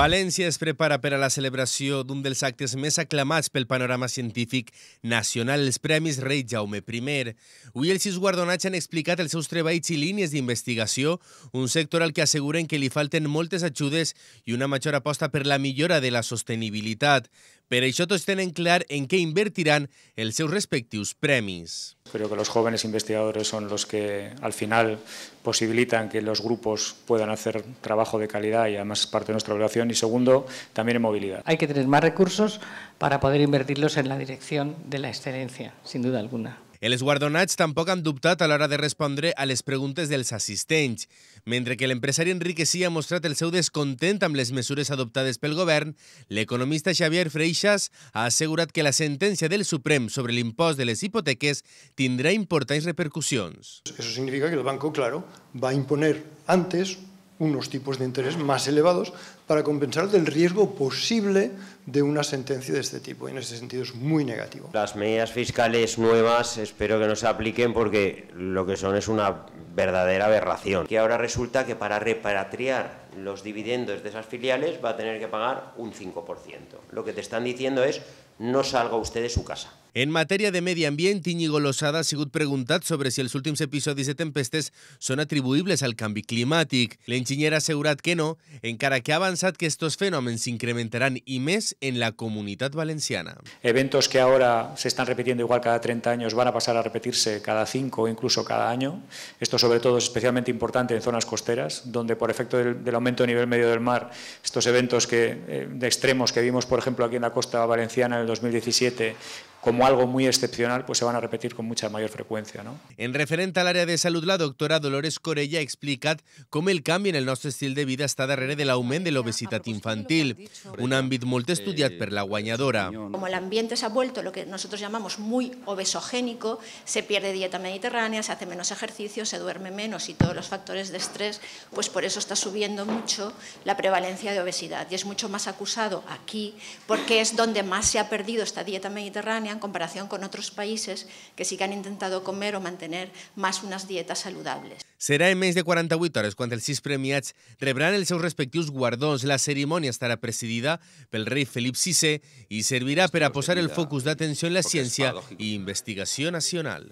València es prepara per a la celebració d'un dels actes més aclamats pel panorama científic nacional, els Premis Rei Jaume I. Avui els sis guardonats han explicat els seus treballs i línies d'investigació, un sector al que asseguren que li falten moltes ajudes i una major aposta per la millora de la sostenibilitat. y això tots tienen claro en qué invertirán el seus respectius premis. Creo que los jóvenes investigadores son los que al final posibilitan que los grupos puedan hacer trabajo de calidad y además es parte de nuestra relación Y segundo, también en movilidad. Hay que tener más recursos para poder invertirlos en la dirección de la excelencia, sin duda alguna. Els guardonats tampoc han dubtat a l'hora de respondre a les preguntes dels assistents. Mentre que l'empresari Enrique sí ha mostrat el seu descontent amb les mesures adoptades pel govern, l'economista Xavier Freixas ha assegurat que la sentència del Suprem sobre l'impost de les hipoteques tindrà importants repercussions. Eso significa que el banco, claro, va a imponer antes unos tipos de interés más elevados para compensar del riesgo posible de una sentencia de este tipo. Y en ese sentido es muy negativo. Las medidas fiscales nuevas espero que no se apliquen porque lo que son es una verdadera aberración. Que ahora resulta que para repatriar los dividendos de esas filiales va a tener que pagar un 5%. Lo que te están diciendo es no salga usted de su casa. En materia de medio ambiente, Íñigo Losada ha sigut preguntat sobre si los últimos episodios de tempestes ...son atribuibles al cambio climático. La ha assegurat que no, en cara que ha que estos fenómenos incrementarán y mes en la comunidad valenciana. Eventos que ahora se están repitiendo igual cada 30 años van a pasar a repetirse cada 5 o incluso cada año. Esto sobre todo es especialmente importante en zonas costeras, donde por efecto del, aumento del nivel medio del mar, estos eventos que, eh, de extremos que vimos, por ejemplo, aquí en la costa valenciana en el 2017, como algo muy excepcional, pues se van a repetir con mucha mayor frecuencia. ¿no? En referente al área de salud, la doctora Dolores Corella explica cómo el cambio en el nuestro estilo de vida está darrere del aumento de la obesidad infantil, un ámbito muy estudiado por la guañadora. Como el ambiente se ha vuelto lo que nosotros llamamos muy obesogénico, se pierde dieta mediterránea, se hace menos ejercicio, se duerme menos y todos los factores de estrés, pues por eso está subiendo mucho la prevalencia de obesidad y es mucho más acusado aquí porque es donde más se ha perdido esta dieta mediterránea España en comparación con otros países que sí que han intentado comer o mantener más unes dietes saludables. Serà en més de 48 hores quan els sis premiats rebran els seus respectius guardons. La cerimònia estarà presidida pel rei Felip VI i servirà per a posar el focus d'atenció en la ciència i investigació nacional.